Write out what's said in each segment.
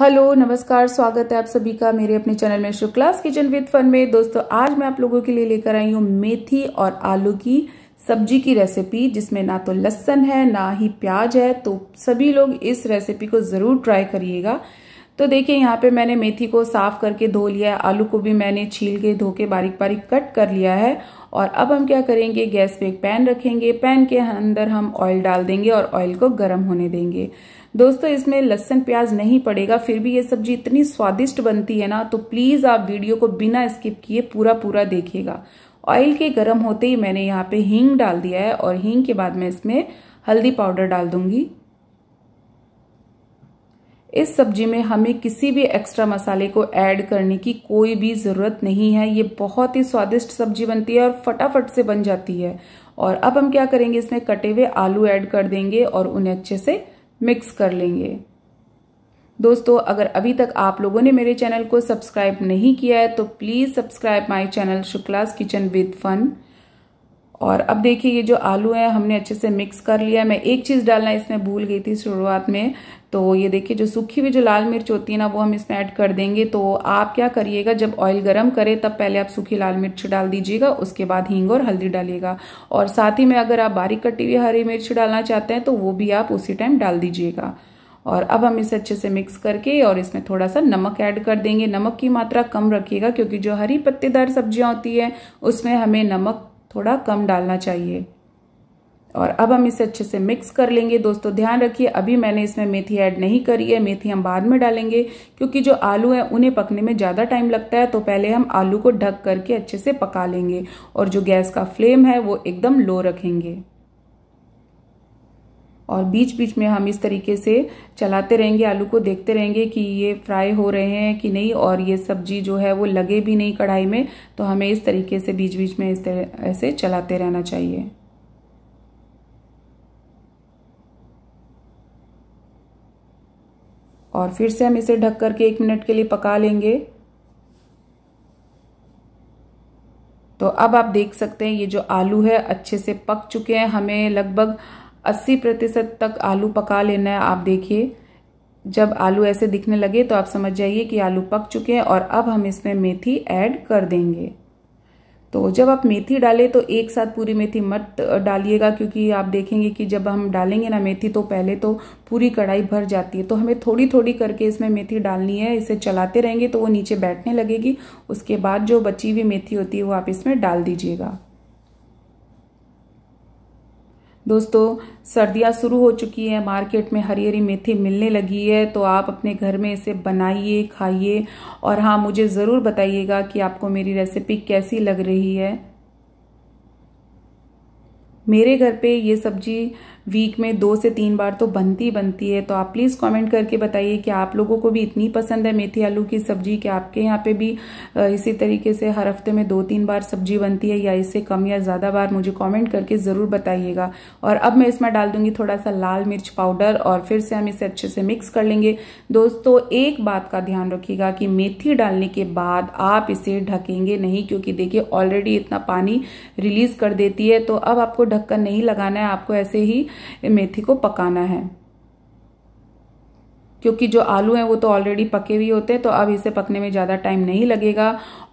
hello नमस्कार स्वागत है आप सभी का मेरे अपने चैनल में शुक्लास किचन विद फन में दोस्तों आज मैं आप लोगों के लिए लेकर आई हूँ मेथी और आलू की सब्जी की रेसिपी जिसमें ना तो लहसन है ना ही प्याज है तो सभी लोग इस रेसिपी को ज़रूर ट्राई करिएगा तो देखिए यहाँ पे मैंने मेथी को साफ करके धो लिया है आलू को भी मैंने छील के धो के बारीक बारीक कट कर लिया है और अब हम क्या करेंगे गैस पे एक पैन रखेंगे पैन के अंदर हम ऑयल डाल देंगे और ऑयल को गर्म होने देंगे दोस्तों इसमें लहसन प्याज नहीं पड़ेगा फिर भी ये सब्जी इतनी स्वादिष्ट बनती है ना तो प्लीज़ आप वीडियो को बिना स्किप किए पूरा पूरा देखिएगा ऑयल के गर्म होते ही मैंने यहाँ पे हींग डाल दिया है और हींग के बाद मैं इसमें हल्दी पाउडर डाल दूंगी इस सब्जी में हमें किसी भी एक्स्ट्रा मसाले को ऐड करने की कोई भी ज़रूरत नहीं है ये बहुत ही स्वादिष्ट सब्जी बनती है और फटाफट से बन जाती है और अब हम क्या करेंगे इसमें कटे हुए आलू ऐड कर देंगे और उन्हें अच्छे से मिक्स कर लेंगे दोस्तों अगर अभी तक आप लोगों ने मेरे चैनल को सब्सक्राइब नहीं किया है तो please subscribe my channel Shukla's kitchen with fun और अब देखिए ये जो आलू है हमने अच्छे से मिक्स कर लिया मैं एक चीज़ डालना इसमें भूल गई थी शुरुआत में तो ये देखिए जो सूखी हुई जो लाल मिर्च होती है ना वो हम इसमें ऐड कर देंगे तो आप क्या करिएगा जब ऑयल गर्म करे तब पहले आप सूखी लाल मिर्च डाल दीजिएगा उसके बाद हींग और हल्दी डालिएगा और साथ ही में अगर आप बारीक कटी हुई हरी मिर्च डालना चाहते हैं तो वो भी आप उसी टाइम डाल दीजिएगा और अब हम इसे अच्छे से मिक्स करके और इसमें थोड़ा सा नमक ऐड कर देंगे नमक की मात्रा कम रखिएगा क्योंकि जो हरी पत्तेदार सब्जियाँ होती है उसमें हमें नमक थोड़ा कम डालना चाहिए और अब हम इसे अच्छे से मिक्स कर लेंगे दोस्तों ध्यान रखिए अभी मैंने इसमें मेथी ऐड नहीं करी है मेथी हम बाद में डालेंगे क्योंकि जो आलू है उन्हें पकने में ज़्यादा टाइम लगता है तो पहले हम आलू को ढक करके अच्छे से पका लेंगे और जो गैस का फ्लेम है वो एकदम लो रखेंगे और बीच बीच में हम इस तरीके से चलाते रहेंगे आलू को देखते रहेंगे कि ये फ्राई हो रहे हैं कि नहीं और ये सब्जी जो है वो लगे भी नहीं कढ़ाई में तो हमें इस तरीके से बीच बीच में इस तरह ऐसे चलाते रहना चाहिए और फिर से हम इसे ढक करके एक मिनट के लिए पका लेंगे तो अब आप देख सकते हैं ये जो आलू है अच्छे से पक चुके हैं हमें लगभग 80 प्रतिशत तक आलू पका लेना है आप देखिए जब आलू ऐसे दिखने लगे तो आप समझ जाइए कि आलू पक चुके हैं और अब हम इसमें मेथी ऐड कर देंगे तो जब आप मेथी डालें तो एक साथ पूरी मेथी मत डालिएगा क्योंकि आप देखेंगे कि जब हम डालेंगे ना मेथी तो पहले तो पूरी कढ़ाई भर जाती है तो हमें थोड़ी थोड़ी करके इसमें मेथी डालनी है इसे चलाते रहेंगे तो वो नीचे बैठने लगेगी उसके बाद जो बची हुई मेथी होती है वो आप इसमें डाल दीजिएगा दोस्तों सर्दियां शुरू हो चुकी है मार्केट में हरी हरी मेथी मिलने लगी है तो आप अपने घर में इसे बनाइए खाइए और हाँ मुझे ज़रूर बताइएगा कि आपको मेरी रेसिपी कैसी लग रही है मेरे घर पे ये सब्जी वीक में दो से तीन बार तो बनती बनती है तो आप प्लीज़ कमेंट करके बताइए कि आप लोगों को भी इतनी पसंद है मेथी आलू की सब्जी कि आपके यहाँ पे भी इसी तरीके से हर हफ्ते में दो तीन बार सब्जी बनती है या इससे कम या ज़्यादा बार मुझे कॉमेंट करके ज़रूर बताइएगा और अब मैं इसमें डाल दूंगी थोड़ा सा लाल मिर्च पाउडर और फिर से हम इसे अच्छे से मिक्स कर लेंगे दोस्तों एक बात का ध्यान रखिएगा कि मेथी डालने के बाद आप इसे ढकेंगे नहीं क्योंकि देखिए ऑलरेडी इतना पानी रिलीज कर देती है तो अब आपको ढक्कन नहीं लगाना है आपको ऐसे ही मेथी को पकाना है क्योंकि जो आलू हैं वो तो ऑलरेडी पके हुए होते हैं तो अब इसे पकने में ज़्यादा टाइम नहीं लगेगा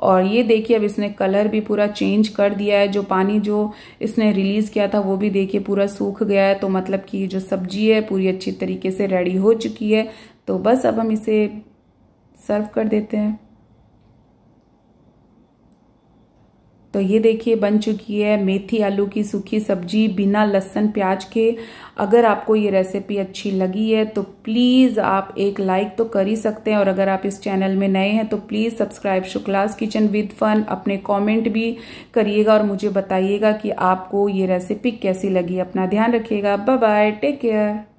और ये देखिए अब इसने कलर भी पूरा चेंज कर दिया है जो पानी जो इसने रिलीज़ किया था वो भी देखिए पूरा सूख गया है तो मतलब कि जो सब्जी है पूरी अच्छी तरीके से रेडी हो चुकी है तो बस अब हम इसे सर्व कर देते हैं तो ये देखिए बन चुकी है मेथी आलू की सूखी सब्जी बिना लहसन प्याज के अगर आपको ये रेसिपी अच्छी लगी है तो प्लीज़ आप एक लाइक तो कर ही सकते हैं और अगर आप इस चैनल में नए हैं तो please subscribe Shukla's kitchen with fun अपने कमेंट भी करिएगा और मुझे बताइएगा कि आपको ये रेसिपी कैसी लगी अपना ध्यान रखिएगा बाय टेक केयर